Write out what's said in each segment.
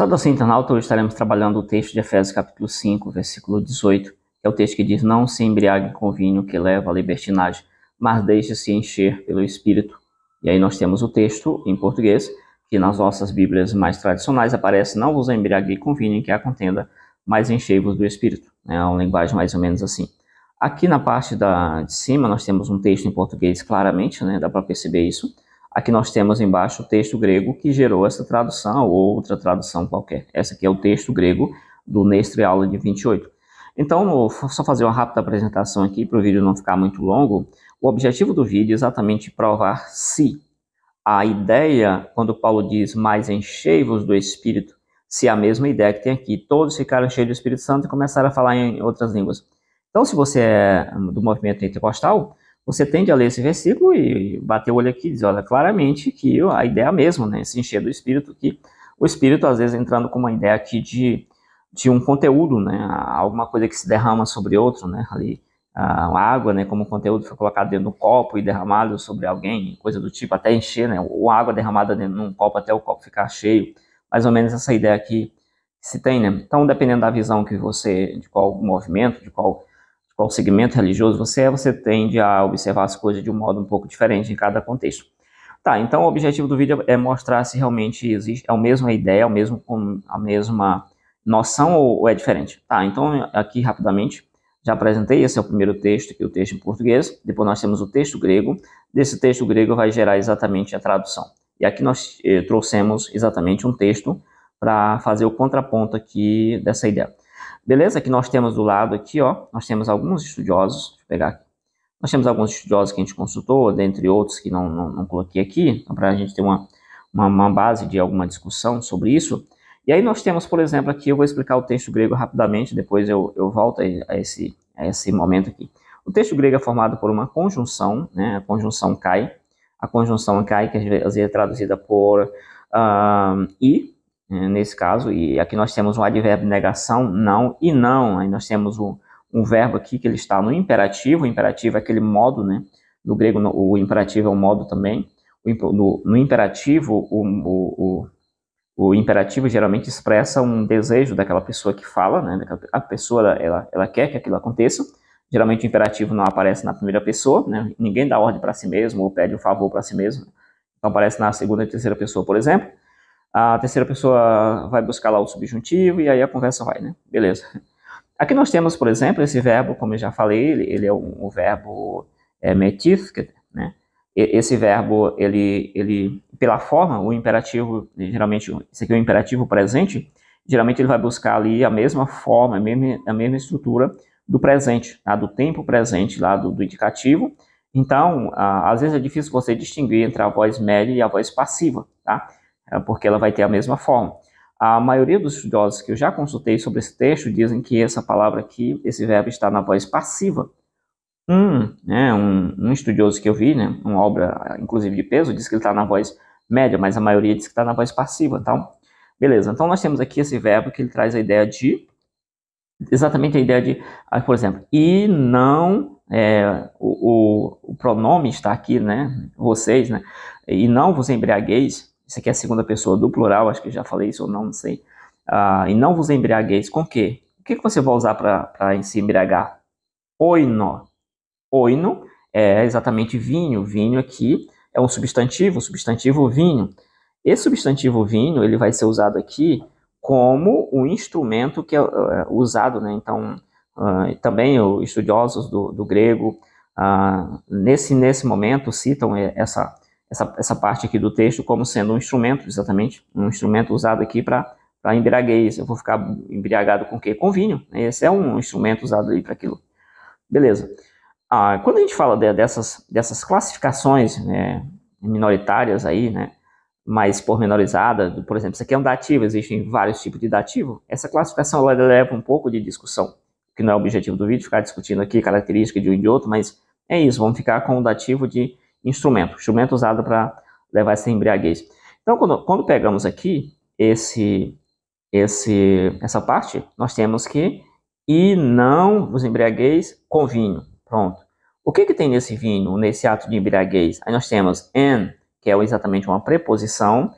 Saudação assim, internauta, hoje estaremos trabalhando o texto de Efésios capítulo 5, versículo 18, que é o texto que diz, Não se embriague com vinho que leva à libertinagem, mas deixe-se encher pelo Espírito. E aí nós temos o texto em português, que nas nossas bíblias mais tradicionais aparece, Não vos embriague com vinho em que há contenda, mas enchei-vos do Espírito. É uma linguagem mais ou menos assim. Aqui na parte da, de cima nós temos um texto em português claramente, né? dá para perceber isso, Aqui nós temos embaixo o texto grego que gerou essa tradução ou outra tradução qualquer. Essa aqui é o texto grego do Nestre Aula de 28. Então, só fazer uma rápida apresentação aqui para o vídeo não ficar muito longo. O objetivo do vídeo é exatamente provar se a ideia, quando Paulo diz mais enchei-vos do Espírito, se é a mesma ideia que tem aqui, todos ficaram cheios do Espírito Santo e começaram a falar em outras línguas. Então, se você é do movimento pentecostal, você tende a ler esse versículo e bater o olho aqui e diz, olha, claramente que a ideia é mesmo, né? Se encher do Espírito, que o Espírito, às vezes, entrando com uma ideia aqui de, de um conteúdo, né? Alguma coisa que se derrama sobre outro, né? Ali, a água, né? Como o conteúdo foi colocado dentro do copo e derramado sobre alguém, coisa do tipo, até encher, né? Ou água derramada dentro de um copo até o copo ficar cheio. Mais ou menos essa ideia aqui se tem, né? Então, dependendo da visão que você, de qual movimento, de qual qual segmento religioso você é, você tende a observar as coisas de um modo um pouco diferente em cada contexto. Tá, então o objetivo do vídeo é mostrar se realmente existe, é a mesma ideia, o mesmo, a mesma noção ou, ou é diferente. Tá, então aqui rapidamente, já apresentei, esse é o primeiro texto, que é o texto em português, depois nós temos o texto grego, desse texto grego vai gerar exatamente a tradução. E aqui nós eh, trouxemos exatamente um texto para fazer o contraponto aqui dessa ideia. Beleza? Aqui nós temos do lado aqui, ó, nós temos alguns estudiosos, deixa eu pegar aqui. Nós temos alguns estudiosos que a gente consultou, dentre outros que não, não, não coloquei aqui, então para a gente ter uma, uma, uma, base de alguma discussão sobre isso. E aí nós temos, por exemplo, aqui, eu vou explicar o texto grego rapidamente, depois eu, eu volto a esse, a esse momento aqui. O texto grego é formado por uma conjunção, né, a conjunção cai, a conjunção cai, que às vezes é traduzida por uh, e, né, nesse caso, e aqui nós temos um advérbio de negação, não e não. Aí nós temos um, um verbo aqui que ele está no imperativo, o imperativo é aquele modo, né? No grego, no, o imperativo é um modo também. O, no, no, imperativo, o, o, o, imperativo geralmente expressa um desejo daquela pessoa que fala, né? A pessoa, ela, ela quer que aquilo aconteça. Geralmente o imperativo não aparece na primeira pessoa, né? Ninguém dá ordem para si mesmo ou pede um favor para si mesmo. Então aparece na segunda e terceira pessoa, por exemplo a terceira pessoa vai buscar lá o subjuntivo e aí a conversa vai, né? Beleza. Aqui nós temos, por exemplo, esse verbo, como eu já falei, ele, ele é um, um verbo é, né? E, esse verbo, ele, ele, pela forma, o imperativo, geralmente, esse aqui é o imperativo presente, geralmente ele vai buscar ali a mesma forma, a mesma, a mesma estrutura do presente, tá? do tempo presente lá do, do indicativo. Então, a, às vezes é difícil você distinguir entre a voz média e a voz passiva, tá? É, porque ela vai ter a mesma forma. A maioria dos estudiosos que eu já consultei sobre esse texto dizem que essa palavra aqui, esse verbo está na voz passiva. Um, né, um, um estudioso que eu vi, né, uma obra inclusive de peso, diz que ele está na voz média, mas a maioria diz que está na voz passiva. Então, beleza. Então nós temos aqui esse verbo que ele traz a ideia de exatamente a ideia de, ah, por exemplo, e não é, o, o, o, pronome está aqui, né? Vocês, né? E não vos embriagueis isso aqui é a segunda pessoa do plural, acho que já falei isso ou não, não sei. Ah, e não vos embriagueis com quê? O que, que você vai usar para se embriagar? Oino. Oino é exatamente vinho. Vinho aqui é um substantivo, substantivo vinho. Esse substantivo vinho ele vai ser usado aqui como o um instrumento que é, é usado, né? Então, uh, também os estudiosos do, do grego uh, nesse nesse momento citam é, essa essa, essa parte aqui do texto como sendo um instrumento, exatamente, um instrumento usado aqui para para embriaguez. Eu vou ficar embriagado com o quê? Com vinho. Né? Esse é um instrumento usado aí para aquilo. Beleza. Ah, quando a gente fala de, dessas, dessas classificações né, minoritárias aí, né, mais pormenorizada, por exemplo, isso aqui é um dativo, existem vários tipos de dativo, essa classificação ela leva um pouco de discussão, que não é o objetivo do vídeo, ficar discutindo aqui característica de um e de outro, mas é isso, vamos ficar com o dativo de instrumento, instrumento usado para levar essa embriaguez. Então, quando, quando pegamos aqui esse, esse, essa parte, nós temos que e não os embriagueis com vinho. Pronto. O que, que tem nesse vinho, nesse ato de embriaguez? Aí nós temos and, que é exatamente uma preposição,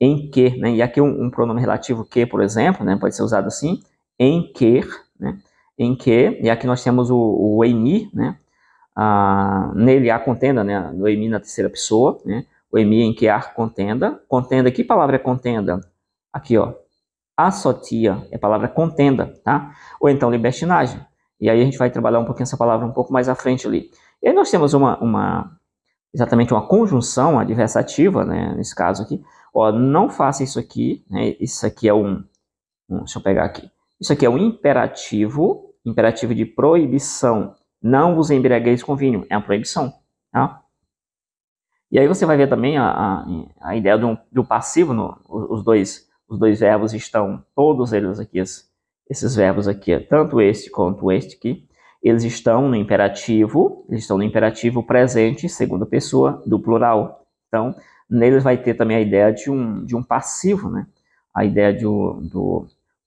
em que, né? e aqui um, um, pronome relativo que, por exemplo, né? pode ser usado assim, em que, né? em que, e aqui nós temos o, o em, né? a, nele há contenda, né, no EMI na terceira pessoa, né, o EMI em que há contenda, contenda, que palavra é contenda? Aqui, ó, assotia é a palavra contenda, tá? Ou então libertinagem. E aí a gente vai trabalhar um pouquinho essa palavra um pouco mais à frente ali. E aí nós temos uma, uma exatamente uma conjunção adversativa, né, nesse caso aqui. Ó, não faça isso aqui, né, isso aqui é um, um, deixa eu pegar aqui. Isso aqui é um imperativo, imperativo de proibição não vos embriagueis com vinho. É uma proibição. Tá? E aí você vai ver também a, a, a ideia do, do passivo. No, os, dois, os dois verbos estão, todos eles aqui, esses verbos aqui, tanto este quanto este aqui, eles estão no imperativo, eles estão no imperativo presente, segunda pessoa, do plural. Então, neles vai ter também a ideia de um, de um passivo, né? A ideia do do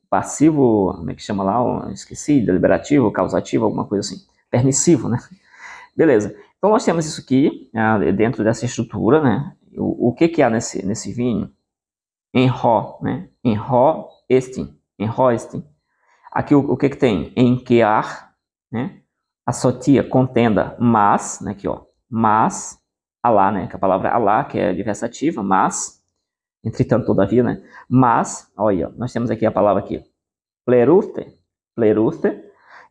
passivo, como é que chama lá? Esqueci, deliberativo, causativo, alguma coisa assim permissivo, né? Beleza. Então nós temos isso aqui, né, dentro dessa estrutura, né? O, o que que há nesse, nesse vinho? Enró, né? Enró este, enró este. Aqui o, o, que que tem? Enquear, né? Assotia, contenda, mas, né? Aqui, ó. Mas, alá, né? Que é a palavra alá, que é diversativa, mas, entretanto, todavia, né? Mas, olha, nós temos aqui a palavra aqui, plerute, plerute,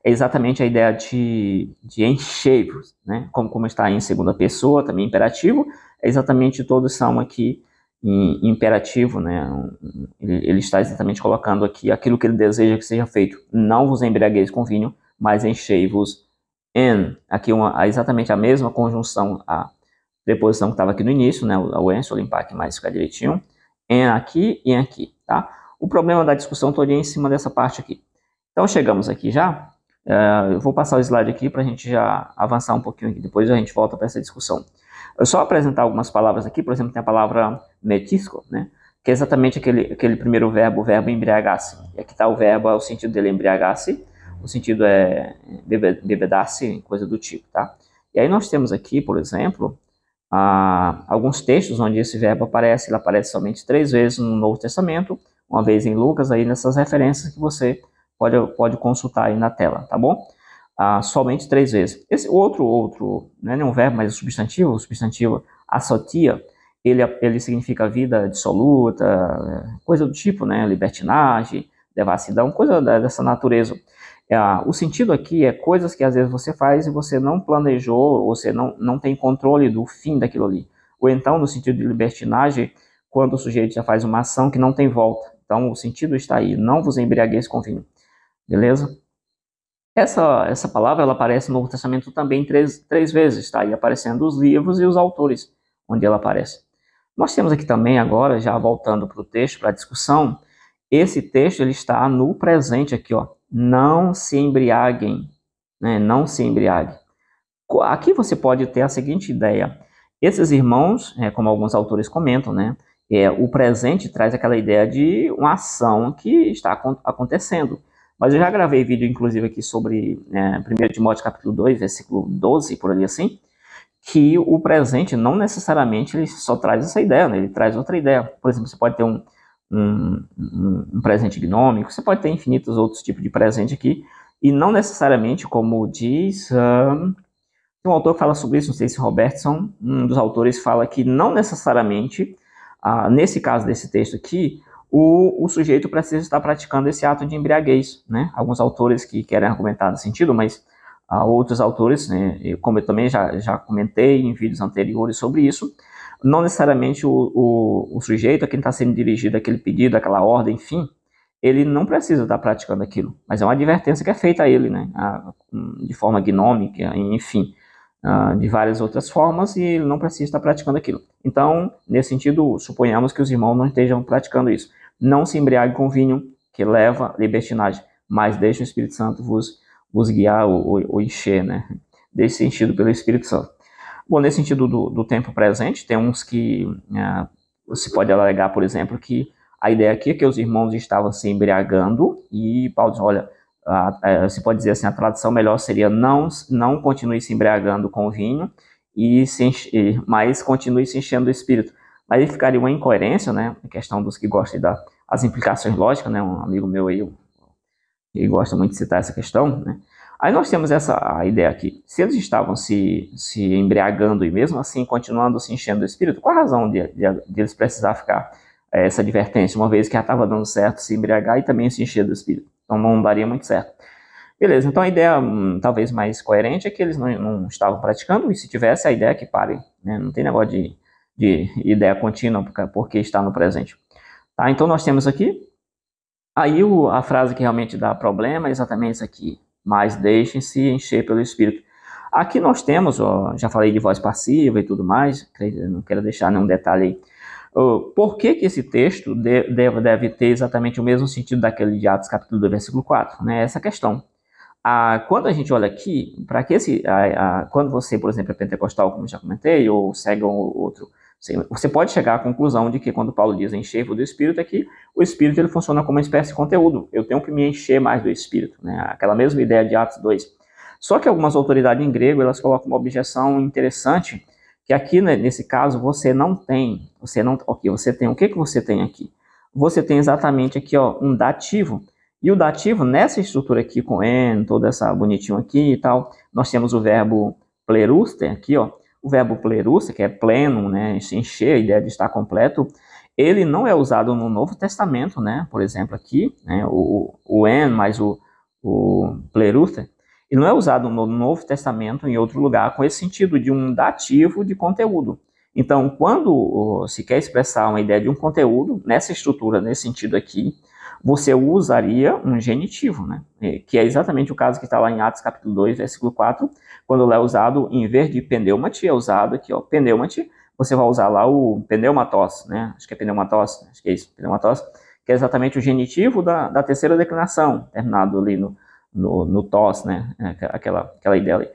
é exatamente a ideia de, de encher, né? Como, como está em segunda pessoa, também imperativo, é exatamente todos salmo aqui em imperativo, né? Ele, ele, está exatamente colocando aqui aquilo que ele deseja que seja feito. Não vos embriagueis com vinho, mas enchei-vos em. Aqui uma, exatamente a mesma conjunção, a preposição que estava aqui no início, né? O, o en, o limpar aqui mais ficar direitinho. Em aqui e em aqui, tá? O problema da discussão toda é em cima dessa parte aqui. Então chegamos aqui já é, eu vou passar o slide aqui para a gente já avançar um pouquinho aqui, depois a gente volta para essa discussão. Eu só apresentar algumas palavras aqui, por exemplo, tem a palavra metisco, né? que é exatamente aquele, aquele primeiro verbo, o verbo embriagar-se. aqui está o verbo, é o sentido dele é embriagar-se, o sentido é bebedar-se, coisa do tipo, tá? E aí nós temos aqui, por exemplo, alguns textos onde esse verbo aparece, ele aparece somente três vezes no Novo Testamento, uma vez em Lucas, aí nessas referências que você pode, pode consultar aí na tela, tá bom? Ah, somente três vezes. Esse outro, outro, né, não é nenhum verbo, mas é substantivo, o substantivo assotia, ele, ele significa vida dissoluta, coisa do tipo, né? Libertinagem, devassidão, coisa dessa natureza. Ah, o sentido aqui é coisas que às vezes você faz e você não planejou, você não, não tem controle do fim daquilo ali. Ou então, no sentido de libertinagem, quando o sujeito já faz uma ação que não tem volta. Então, o sentido está aí, não vos embriagueis com vinho. Beleza? Essa, essa palavra ela aparece no Novo Testamento também três, três vezes, tá? E aparecendo os livros e os autores onde ela aparece. Nós temos aqui também agora, já voltando para o texto, para a discussão, esse texto ele está no presente aqui, ó. Não se embriaguem, né? Não se embriaguem. Aqui você pode ter a seguinte ideia. Esses irmãos, é, como alguns autores comentam, né? É, o presente traz aquela ideia de uma ação que está acontecendo. Mas eu já uhum. gravei vídeo, inclusive, aqui sobre é, 1 Timóteo capítulo 2, versículo 12, por ali assim, que o presente não necessariamente ele só traz essa ideia, né? ele traz outra ideia. Por exemplo, você pode ter um, um, um presente gnômico, você pode ter infinitos outros tipos de presente aqui, e não necessariamente, como diz... Um, um autor que fala sobre isso, não sei se Robertson, um dos autores, fala que não necessariamente, ah, nesse caso desse texto aqui, o, o sujeito precisa estar praticando esse ato de embriaguez. Né? Alguns autores que querem argumentar no sentido, mas há ah, outros autores, né, como eu também já, já comentei em vídeos anteriores sobre isso, não necessariamente o, o, o sujeito a quem está sendo dirigido aquele pedido, aquela ordem, enfim, ele não precisa estar praticando aquilo, mas é uma advertência que é feita a ele, né, a, ah, de forma gnômica, enfim. Ah, de várias outras formas e ele não precisa estar praticando aquilo. Então, nesse sentido, suponhamos que os irmãos não estejam praticando isso. Não se embriague com vinho, que leva libertinagem, mas deixe o Espírito Santo vos, vos guiar ou, ou, ou encher, né? Desse sentido pelo Espírito Santo. Bom, nesse sentido do, do tempo presente, tem uns que uh, ah, você pode alegar, por exemplo, que a ideia aqui é que os irmãos estavam se embriagando e Paulo diz, olha, se pode dizer assim, a tradução melhor seria não, não continue se embriagando com o vinho, e se enche, mas continue se enchendo do espírito. Mas aí ficaria uma incoerência, né? A questão dos que gostam das da, implicações lógicas, né? Um amigo meu aí, ele gosta muito de citar essa questão, né? Aí nós temos essa ideia aqui. Se eles estavam se, se embriagando e mesmo assim continuando se enchendo do espírito, qual a razão de, de, de eles precisar ficar é, essa advertência, uma vez que já estava dando certo se embriagar e também se encher do espírito? Então não daria muito certo. Beleza, então a ideia hum, talvez mais coerente é que eles não, não, estavam praticando, e se tivesse, a ideia é que pare. Né? Não tem negócio de, de ideia contínua, porque está no presente. Tá, então nós temos aqui. Aí o, a frase que realmente dá problema é exatamente isso aqui. Mas deixem-se encher pelo Espírito. Aqui nós temos, ó, já falei de voz passiva e tudo mais, não quero deixar nenhum detalhe aí por que, que esse texto deve, deve ter exatamente o mesmo sentido daquele de Atos capítulo 2, versículo 4? Né? Essa questão. Ah, quando a gente olha aqui, para que esse, ah, ah, quando você, por exemplo, é pentecostal, como já comentei, ou segue um outro, você pode chegar à conclusão de que quando Paulo diz encher do Espírito, é que o Espírito ele funciona como uma espécie de conteúdo. Eu tenho que me encher mais do Espírito, né? Aquela mesma ideia de Atos 2. Só que algumas autoridades em grego, elas colocam uma objeção interessante, que aqui, né, nesse caso, você não tem, você não, ok, você tem, o que, que você tem aqui? Você tem exatamente aqui, ó, um dativo, e o dativo, nessa estrutura aqui com n, toda essa bonitinha aqui e tal, nós temos o verbo pleruster aqui, ó, o verbo pleruster, que é pleno, né, encher, a ideia de estar completo, ele não é usado no Novo Testamento, né? Por exemplo, aqui, né? o, o en mais o, o pleruster, e não é usado no Novo Testamento, em outro lugar, com esse sentido de um dativo de conteúdo. Então, quando se quer expressar uma ideia de um conteúdo, nessa estrutura, nesse sentido aqui, você usaria um genitivo, né? que é exatamente o caso que está lá em Atos capítulo 2, versículo 4, quando lá é usado, em vez de pneumati, é usado aqui, ó, pneumati, você vai usar lá o pneumatos, né? acho que é pneumatos, acho que é isso, pneumatos, que é exatamente o genitivo da, da terceira declinação, terminado ali no, no, no TOS, né? É, aquela, aquela ideia ali.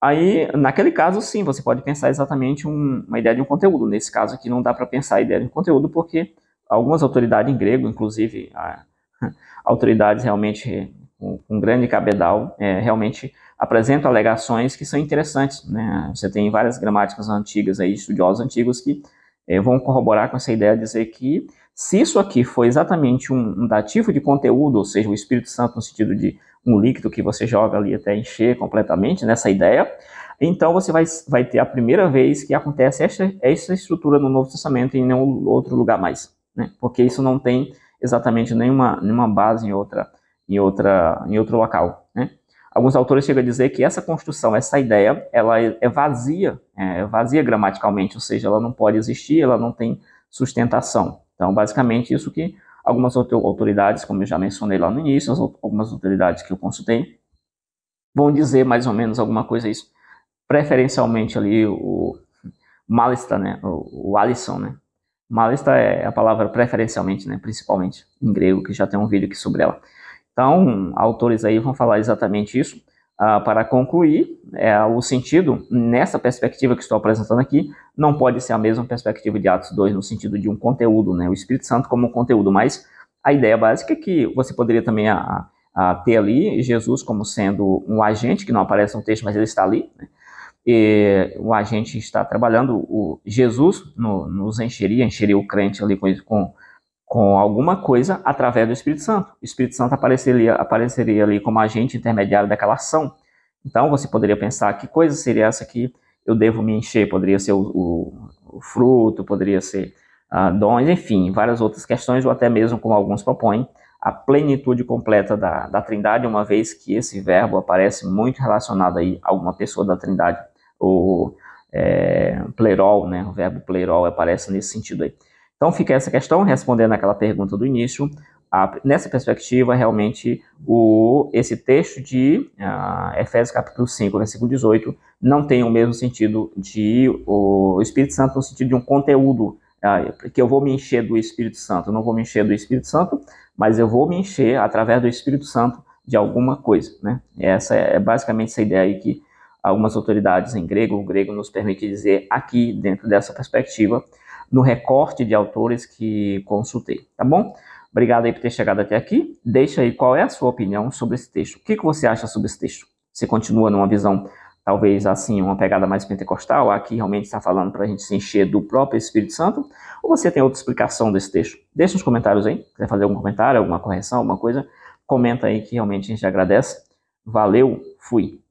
Aí, naquele caso, sim, você pode pensar exatamente um, uma ideia de um conteúdo. Nesse caso aqui, não dá para pensar a ideia de um conteúdo, porque algumas autoridades em grego, inclusive a, autoridades realmente com, um, um grande cabedal, é, realmente apresentam alegações que são interessantes. Né? Você tem várias gramáticas antigas, aí, estudiosos antigos, que é, vão corroborar com essa ideia, dizer que se isso aqui foi exatamente um, um dativo de conteúdo, ou seja, o Espírito Santo no sentido de um líquido que você joga ali até encher completamente nessa né, ideia, então você vai, vai ter a primeira vez que acontece essa, essa estrutura no Novo Testamento e em nenhum outro lugar mais, né? porque isso não tem exatamente nenhuma, nenhuma base em outra em outra em outro local, né? Alguns autores chegam a dizer que essa construção, essa ideia, ela é, é vazia, é, é vazia gramaticalmente, ou seja, ela não pode existir, ela não tem sustentação. Então, basicamente, isso que algumas autoridades, como eu já mencionei lá no início, algumas autoridades que eu consultei, vão dizer mais ou menos alguma coisa isso. Preferencialmente ali o Malista, né? O, o Alisson, né? Malista é a palavra preferencialmente, né? Principalmente em grego, que já tem um vídeo aqui sobre ela. Então, autores aí vão falar exatamente isso. Ah, para concluir, é, o sentido, nessa perspectiva que estou apresentando aqui, não pode ser a mesma perspectiva de Atos 2 no sentido de um conteúdo, né? o Espírito Santo como um conteúdo, mas a ideia básica é que você poderia também a, a ter ali Jesus como sendo um agente, que não aparece no texto, mas ele está ali. Né? E o agente está trabalhando, o Jesus no, nos encheria, encheria o crente ali com, com com alguma coisa através do Espírito Santo. O Espírito Santo apareceria, apareceria ali como agente intermediário daquela ação. Então você poderia pensar que coisa seria essa que eu devo me encher? Poderia ser o, o, o fruto, poderia ser ah, dons, enfim, várias outras questões, ou até mesmo, como alguns propõem, a plenitude completa da, da Trindade, uma vez que esse verbo aparece muito relacionado aí a alguma pessoa da Trindade, o é, plerol, né? o verbo plerol aparece nesse sentido aí. Então fica essa questão, respondendo aquela pergunta do início. A, nessa perspectiva, realmente, o, esse texto de uh, Efésios capítulo 5, versículo 18, não tem o mesmo sentido de o Espírito Santo no sentido de um conteúdo, uh, ah, que eu vou me encher do Espírito Santo. Eu não vou me encher do Espírito Santo, mas eu vou me encher através do Espírito Santo de alguma coisa. Né? Essa é, é basicamente essa ideia aí que algumas autoridades em grego, o grego nos permite dizer aqui, dentro dessa perspectiva, no recorte de autores que consultei, tá bom? Obrigado aí por ter chegado até aqui. Deixa aí qual é a sua opinião sobre esse texto. O que, que você acha sobre esse texto? Você continua numa visão, talvez assim, uma pegada mais pentecostal, aqui realmente está falando para a gente se encher do próprio Espírito Santo? Ou você tem outra explicação desse texto? Deixa nos comentários aí. Quer fazer algum comentário, alguma correção, alguma coisa? Comenta aí que realmente a gente agradece. Valeu, fui.